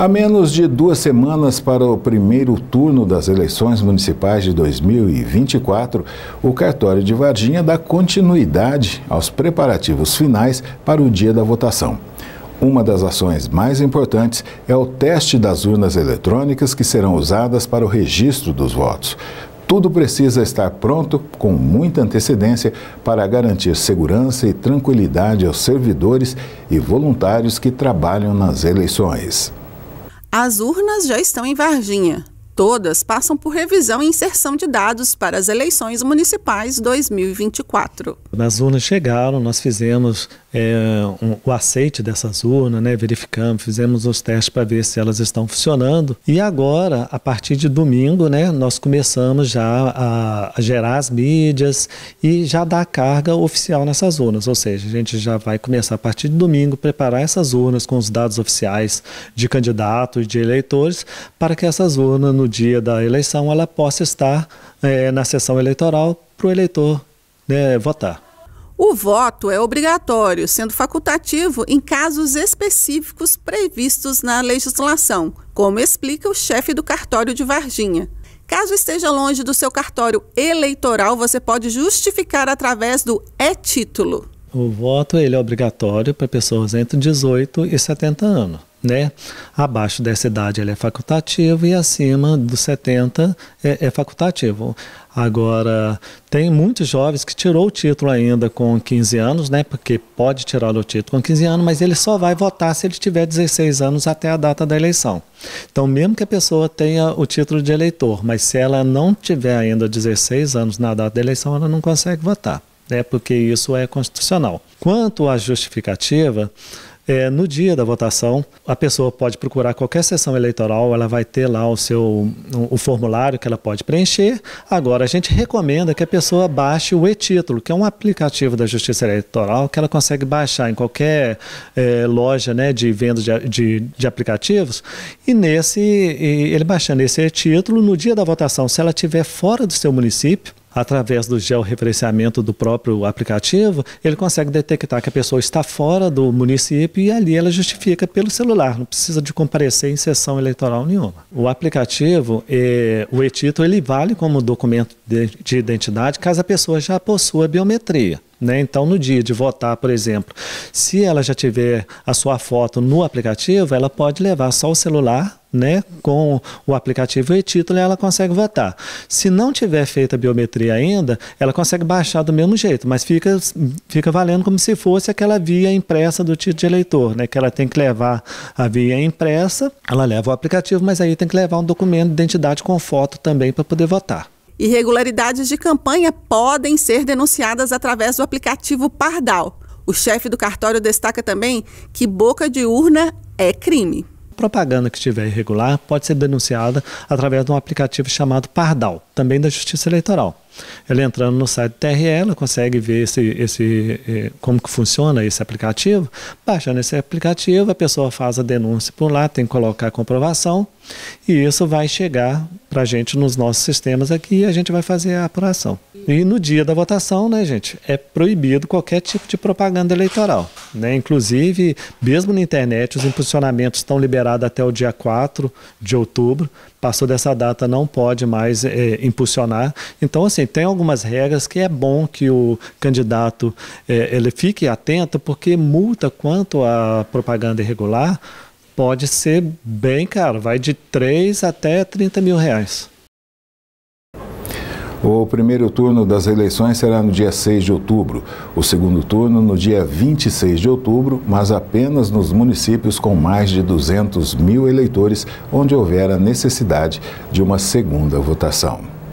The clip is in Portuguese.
A menos de duas semanas para o primeiro turno das eleições municipais de 2024, o cartório de Varginha dá continuidade aos preparativos finais para o dia da votação. Uma das ações mais importantes é o teste das urnas eletrônicas que serão usadas para o registro dos votos. Tudo precisa estar pronto com muita antecedência para garantir segurança e tranquilidade aos servidores e voluntários que trabalham nas eleições. As urnas já estão em Varginha. Todas passam por revisão e inserção de dados para as eleições municipais 2024. Nas urnas chegaram, nós fizemos é, um, o aceite dessas urnas, né? verificamos, fizemos os testes para ver se elas estão funcionando. E agora, a partir de domingo, né, nós começamos já a, a gerar as mídias e já dar carga oficial nessas urnas, ou seja, a gente já vai começar a partir de domingo preparar essas urnas com os dados oficiais de candidatos, de eleitores, para que essas urnas no dia da eleição ela possa estar é, na sessão eleitoral para o eleitor né, votar. O voto é obrigatório, sendo facultativo em casos específicos previstos na legislação, como explica o chefe do cartório de Varginha. Caso esteja longe do seu cartório eleitoral, você pode justificar através do é-título. O voto ele é obrigatório para pessoas entre 18 e 70 anos né? Abaixo dessa idade ele é facultativo e acima dos 70 é, é, facultativo. Agora, tem muitos jovens que tirou o título ainda com 15 anos, né? Porque pode tirar o título com 15 anos, mas ele só vai votar se ele tiver 16 anos até a data da eleição. Então, mesmo que a pessoa tenha o título de eleitor, mas se ela não tiver ainda 16 anos na data da eleição, ela não consegue votar, né? Porque isso é constitucional. Quanto à justificativa, é, no dia da votação, a pessoa pode procurar qualquer sessão eleitoral, ela vai ter lá o seu o formulário que ela pode preencher. Agora, a gente recomenda que a pessoa baixe o e-título, que é um aplicativo da Justiça Eleitoral que ela consegue baixar em qualquer é, loja né, de venda de, de, de, aplicativos. E nesse, ele baixando esse e-título, no dia da votação, se ela estiver fora do seu município, através do georreferenciamento do próprio aplicativo, ele consegue detectar que a pessoa está fora do município e ali ela justifica pelo celular, não precisa de comparecer em sessão eleitoral nenhuma. O aplicativo, é, o e-título, ele vale como documento de, de identidade caso a pessoa já possua biometria. Né? Então, no dia de votar, por exemplo, se ela já tiver a sua foto no aplicativo, ela pode levar só o celular né, com o aplicativo e-título, ela consegue votar. Se não tiver feita a biometria ainda, ela consegue baixar do mesmo jeito, mas fica, fica valendo como se fosse aquela via impressa do título de eleitor, né, que ela tem que levar a via impressa, ela leva o aplicativo, mas aí tem que levar um documento de identidade com foto também para poder votar. Irregularidades de campanha podem ser denunciadas através do aplicativo Pardal. O chefe do cartório destaca também que boca de urna é crime. Propaganda que estiver irregular pode ser denunciada através de um aplicativo chamado Pardal, também da Justiça Eleitoral. Ela entrando no site do TRE, ela consegue ver esse, esse, eh, como que funciona esse aplicativo. Baixando esse aplicativo, a pessoa faz a denúncia por lá, tem que colocar a comprovação e isso vai chegar para a gente nos nossos sistemas aqui e a gente vai fazer a apuração. E no dia da votação, né, gente, é proibido qualquer tipo de propaganda eleitoral. Né? Inclusive, mesmo na internet, os impulsionamentos estão liberados até o dia 4 de outubro. Passou dessa data, não pode mais é, impulsionar. Então, assim, tem algumas regras que é bom que o candidato é, ele fique atento, porque multa quanto à propaganda irregular pode ser bem caro, vai de 3 até 30 mil reais. O primeiro turno das eleições será no dia 6 de outubro, o segundo turno no dia 26 de outubro, mas apenas nos municípios com mais de 200 mil eleitores, onde houver a necessidade de uma segunda votação.